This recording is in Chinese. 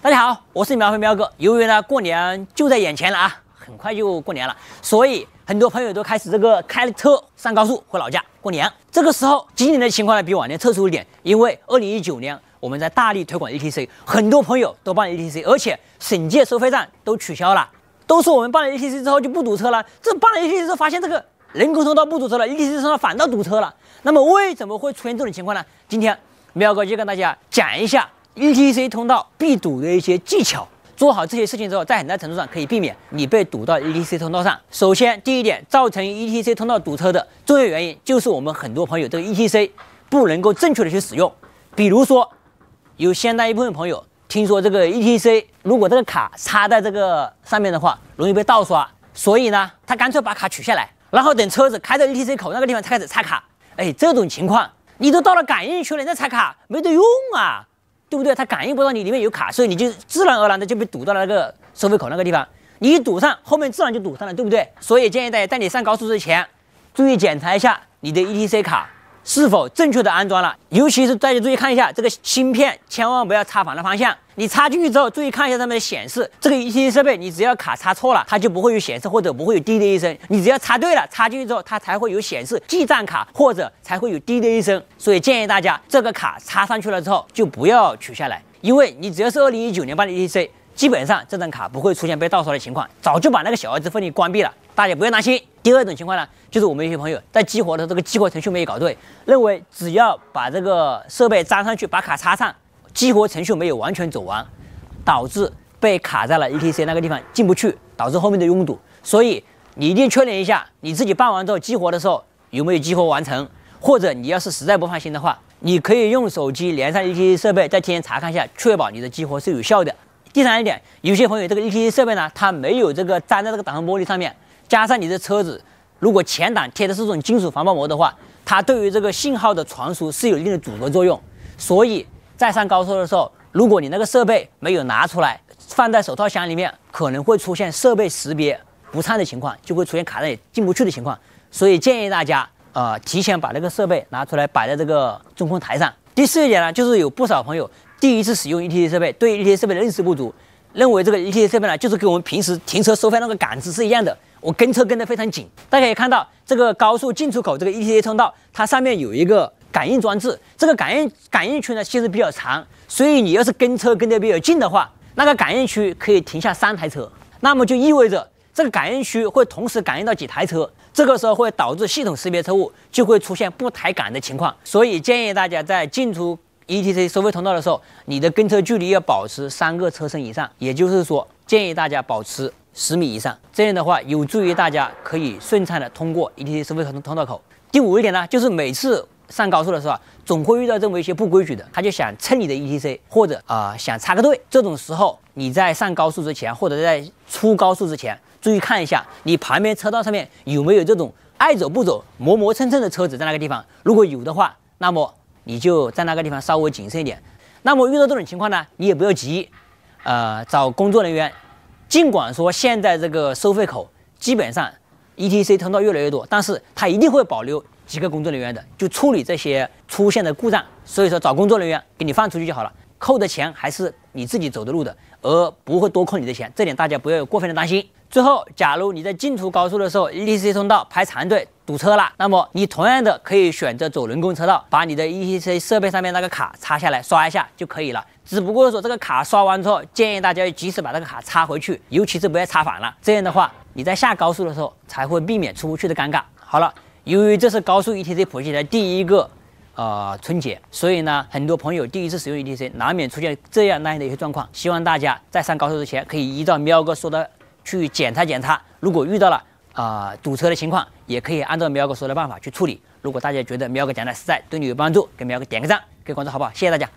大家好，我是苗飞喵哥。由于呢，过年就在眼前了啊，很快就过年了，所以很多朋友都开始这个开车上高速回老家过年。这个时候，今年的情况呢比往年特殊一点，因为二零一九年我们在大力推广 ETC，很多朋友都办了 ETC，而且省界收费站都取消了。都说我们办了 ETC 之后就不堵车了，这办了 ETC 之后发现这个人工通道不堵车了，ETC 通道反倒堵车了。那么为什么会出现这种情况呢？今天喵哥就跟大家讲一下。ETC 通道必堵的一些技巧，做好这些事情之后，在很大程度上可以避免你被堵到 ETC 通道上。首先，第一点，造成 ETC 通道堵车的重要原因就是我们很多朋友这个 ETC 不能够正确的去使用。比如说，有相当一部分朋友听说这个 ETC 如果这个卡插在这个上面的话，容易被盗刷，所以呢，他干脆把卡取下来，然后等车子开到 ETC 口那个地方才开始插卡。哎，这种情况你都到了感应区了，你再插卡没得用啊！对不对？它感应不到你里面有卡，所以你就自然而然的就被堵到了那个收费口那个地方。你一堵上，后面自然就堵上了，对不对？所以建议大家在你上高速之前，注意检查一下你的 ETC 卡。是否正确的安装了？尤其是大家注意看一下这个芯片，千万不要插反了方向。你插进去之后，注意看一下上面的显示。这个 ETC 设备，你只要卡插错了，它就不会有显示或者不会有滴滴一声。你只要插对了，插进去之后，它才会有显示，记账卡或者才会有滴滴一声。所以建议大家，这个卡插上去了之后就不要取下来，因为你只要是二零一九年办的 ETC，基本上这张卡不会出现被盗刷的情况，早就把那个小额支付给关闭了。大家不用担心。第二种情况呢，就是我们有些朋友在激活的这个激活程序没有搞对，认为只要把这个设备粘上去，把卡插上，激活程序没有完全走完，导致被卡在了 ETC 那个地方进不去，导致后面的拥堵。所以你一定确认一下，你自己办完之后激活的时候有没有激活完成，或者你要是实在不放心的话，你可以用手机连上 ETC 设备，提前查看一下，确保你的激活是有效的。第三一点，有些朋友这个 ETC 设备呢，它没有这个粘在这个挡风玻璃上面。加上你的车子，如果前挡贴的是这种金属防爆膜的话，它对于这个信号的传输是有一定的阻隔作用。所以，在上高速的时候，如果你那个设备没有拿出来，放在手套箱里面，可能会出现设备识别不畅的情况，就会出现卡在里进不去的情况。所以建议大家啊，提前把那个设备拿出来，摆在这个中控台上。第四一点呢，就是有不少朋友第一次使用 ETC 设备，对 ETC 设备的认识不足，认为这个 ETC 设备呢，就是跟我们平时停车收费那个杆子是一样的。我跟车跟得非常紧，大家可以看到这个高速进出口这个 E T C 通道，它上面有一个感应装置，这个感应感应区呢其实比较长，所以你要是跟车跟得比较近的话，那个感应区可以停下三台车，那么就意味着这个感应区会同时感应到几台车，这个时候会导致系统识别错误，就会出现不抬杆的情况。所以建议大家在进出 E T C 收费通道的时候，你的跟车距离要保持三个车身以上，也就是说建议大家保持。十米以上，这样的话有助于大家可以顺畅的通过 ETC 收费通道口。第五一点呢，就是每次上高速的时候，总会遇到这么一些不规矩的，他就想蹭你的 ETC，或者啊想插个队。这种时候，你在上高速之前，或者在出高速之前，注意看一下你旁边车道上面有没有这种爱走不走、磨磨蹭蹭的车子在那个地方。如果有的话，那么你就在那个地方稍微谨慎一点。那么遇到这种情况呢，你也不要急，呃，找工作人员。尽管说现在这个收费口基本上 E T C 通道越来越多，但是它一定会保留几个工作人员的，就处理这些出现的故障。所以说找工作人员给你放出去就好了，扣的钱还是你自己走的路的，而不会多扣你的钱，这点大家不要过分的担心。最后，假如你在进出高速的时候，ETC 通道排长队堵车了，那么你同样的可以选择走人工车道，把你的 ETC 设备上面那个卡插下来刷一下就可以了。只不过说这个卡刷完之后，建议大家要及时把这个卡插回去，尤其是不要插反了。这样的话，你在下高速的时候才会避免出不去的尴尬。好了，由于这是高速 ETC 普及的第一个呃春节，所以呢，很多朋友第一次使用 ETC，难免出现这样那样的一些状况。希望大家在上高速之前，可以依照喵哥说的。去检查检查，如果遇到了啊堵车的情况，也可以按照喵哥说的办法去处理。如果大家觉得喵哥讲的实在对你有帮助，给喵哥点个赞，给关注，好不好？谢谢大家。